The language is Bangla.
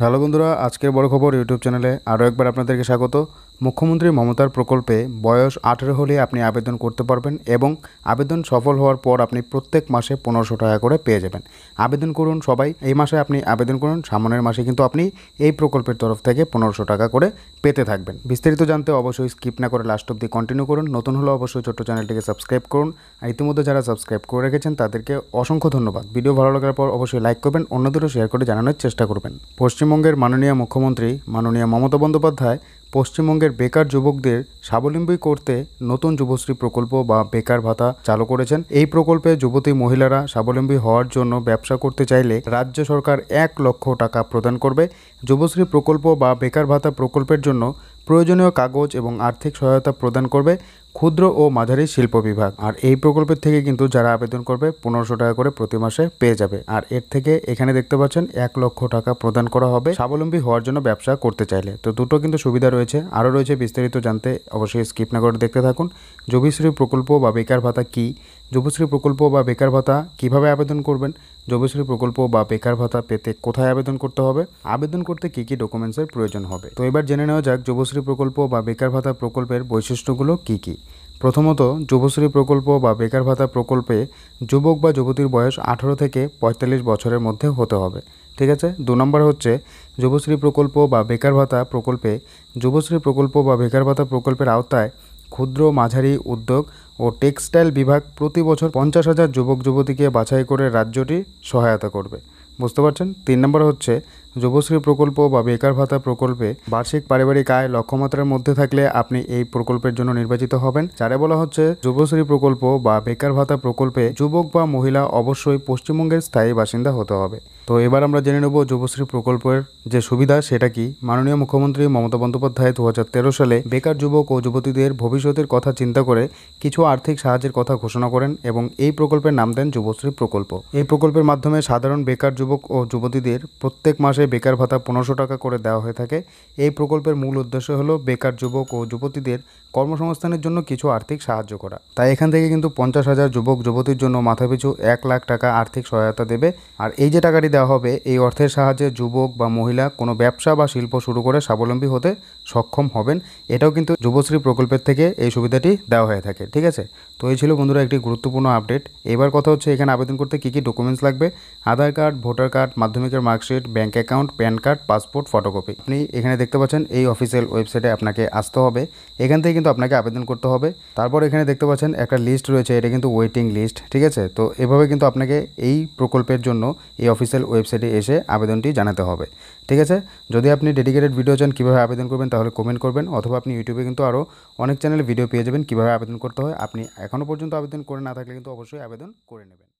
হ্যালো বন্ধুরা আজকের বড় খবর ইউটিউব চ্যানেলে আরও একবার আপনাদেরকে স্বাগত মুখ্যমন্ত্রী মমতার প্রকল্পে বয়স আঠেরো হলে আপনি আবেদন করতে পারবেন এবং আবেদন সফল হওয়ার পর আপনি প্রত্যেক মাসে পনেরোশো টাকা করে পেয়ে যাবেন আবেদন করুন সবাই এই মাসে আপনি আবেদন করুন সামনের মাসে কিন্তু আপনি এই প্রকল্পের তরফ থেকে পনেরোশো টাকা করে পেতে থাকবেন বিস্তারিত জানতে অবশ্যই স্কিপ না করে লাস্ট অব্দি কন্টিনিউ করুন নতুন হলে অবশ্যই ছোট্ট চ্যানেলটিকে সাবস্ক্রাইব করুন আর ইতিমধ্যে যারা সাবস্ক্রাইব করে রেখেছেন তাদেরকে অসংখ্য ধন্যবাদ ভিডিও ভালো লাগার পর অবশ্যই লাইক করবেন অন্যদেরও শেয়ার করে জানানোর চেষ্টা করবেন পশ্চিম পশ্চিমবঙ্গের মাননীয় মুখ্যমন্ত্রী মাননীয় মমতা বন্দ্যোপাধ্যায় পশ্চিমবঙ্গের বেকার যুবকদের স্বাবলম্বী করতে নতুন যুবশ্রী প্রকল্প বা বেকার ভাতা চালু করেছেন এই প্রকল্পে যুবতী মহিলারা স্বাবলম্বী হওয়ার জন্য ব্যবসা করতে চাইলে রাজ্য সরকার এক লক্ষ টাকা প্রদান করবে যুবশ্রী প্রকল্প বা বেকার ভাতা প্রকল্পের জন্য প্রয়োজনীয় কাগজ এবং আর্থিক সহায়তা প্রদান করবে ক্ষুদ্র ও মাঝারি শিল্প বিভাগ আর এই প্রকল্পের থেকে কিন্তু যারা আবেদন করবে পনেরোশো টাকা করে প্রতি মাসে পেয়ে যাবে আর এর থেকে এখানে দেখতে পাচ্ছেন এক লক্ষ টাকা প্রদান করা হবে স্বাবলম্বী হওয়ার জন্য ব্যবসা করতে চাইলে তো দুটো কিন্তু সুবিধা রয়েছে আরও রয়েছে বিস্তারিত জানতে অবশ্যই স্কিপ না করে দেখতে থাকুন যুবিশ্রী প্রকল্প বা বেকার ভাতা কী যুবশ্রী প্রকল্প বা বেকার ভাতা কিভাবে আবেদন করবেন যুবশ্রী প্রকল্প বা বেকার ভাতা পেতে কোথায় আবেদন করতে হবে আবেদন করতে কি কি ডকুমেন্টসের প্রয়োজন হবে তো এবার জেনে নেওয়া যাক যুবশ্রী প্রকল্প বা বেকার ভাতা প্রকল্পের বৈশিষ্ট্যগুলো কি কি প্রথমত যুবশ্রী প্রকল্প বা বেকার ভাতা প্রকল্পে যুবক বা যুবতীর বয়স আঠারো থেকে পঁয়তাল্লিশ বছরের মধ্যে হতে হবে ঠিক আছে দু নম্বর হচ্ছে যুবশ্রী প্রকল্প বা বেকার ভাতা প্রকল্পে যুবশ্রী প্রকল্প বা বেকার ভাতা প্রকল্পের আওতায় ক্ষুদ্র মাঝারি উদ্যোগ ও টেক্সটাইল বিভাগ প্রতি বছর পঞ্চাশ হাজার যুবক যুবতীকে বাছাই করে রাজ্যটি সহায়তা করবে বুঝতে পারছেন তিন নম্বর হচ্ছে যুবশ্রী প্রকল্প বা বেকার ভাতা প্রকল্পে বার্ষিক পারিবারিক আয় লক্ষ্যমাত্রার মধ্যে থাকলে আপনি এই প্রকল্পের জন্য নির্বাচিত হবেন যারে বলা হচ্ছে যুবশ্রী প্রকল্প বা বেকার ভাতা প্রকল্পে যুবক বা মহিলা অবশ্যই পশ্চিমবঙ্গের স্থায়ী বাসিন্দা হতে হবে তো এবার আমরা জেনে নেব যুবশ্রী প্রকল্পের যে সুবিধা সেটা কি মাননীয় মুখ্যমন্ত্রী মমতা বন্দ্যোপাধ্যায় দু হাজার তেরো সালে বেকার যুবক ও যুবতীদের ভবিষ্যতের কথা চিন্তা করে কিছু আর্থিক সাহায্যের কথা ঘোষণা করেন এবং এই প্রকল্পের নাম দেন যুবশ্রী প্রকল্প এই প্রকল্পের মাধ্যমে সাধারণ বেকার যুবক ও যুবতীদের প্রত্যেক মাসে বেকার ভাতা পনেরোশো টাকা করে দেওয়া হয়ে থাকে এই প্রকল্পের মূল উদ্দেশ্য হলো বেকার যুবক ও যুবতীদের কর্মসংস্থানের জন্য কিছু আর্থিক সাহায্য করা তাই এখান থেকে কিন্তু পঞ্চাশ হাজার যুবক যুবতীর জন্য মাথাপিছু এক লাখ টাকা আর্থিক সহায়তা দেবে আর এই যে টাকাটি দেওয়া হবে এই অর্থের সাহায্যে যুবক বা মহিলা কোনো ব্যবসা বা শিল্প শুরু করে স্বাবলম্বী হতে সক্ষম হবেন এটাও কিন্তু যুবশ্রী প্রকল্পের থেকে এই সুবিধাটি দেওয়া হয়ে থাকে ঠিক আছে তো এই ছিল বন্ধুরা একটি গুরুত্বপূর্ণ আপডেট এবার কথা হচ্ছে এখানে আবেদন করতে কী কী ডকুমেন্টস লাগবে আধার কার্ড ভোটার কার্ড মাধ্যমিকের marksheet bank account account PAN card passport photocopy আপনি এখানে দেখতে পাচ্ছেন এই অফিসিয়াল ওয়েবসাইটে আপনাকে আসতে হবে এখান থেকে কিন্তু আপনাকে আবেদন করতে হবে তারপর এখানে দেখতে পাচ্ছেন একটা লিস্ট রয়েছে এটা কিন্তু ওয়েটিং লিস্ট ঠিক আছে তো এভাবে কিন্তু আপনাকে এই প্রকল্পের জন্য এই অফিসিয়াল ওয়েবসাইটে এসে আবেদনটি জানাতে হবে ঠিক আছে যদি আপনি ডেডিকেটেড ভিডিও চান কীভাবে আবেদন করবেন তাহলে কমেন্ট করবেন অথবা আপনি ইউটিউবে কিন্তু আরও অনেক চ্যানেলে ভিডিও পেয়ে যাবেন কীভাবে আবেদন করতে হয় আপনি এখনও পর্যন্ত আবেদন করে না থাকলে কিন্তু অবশ্যই আবেদন করে নেবেন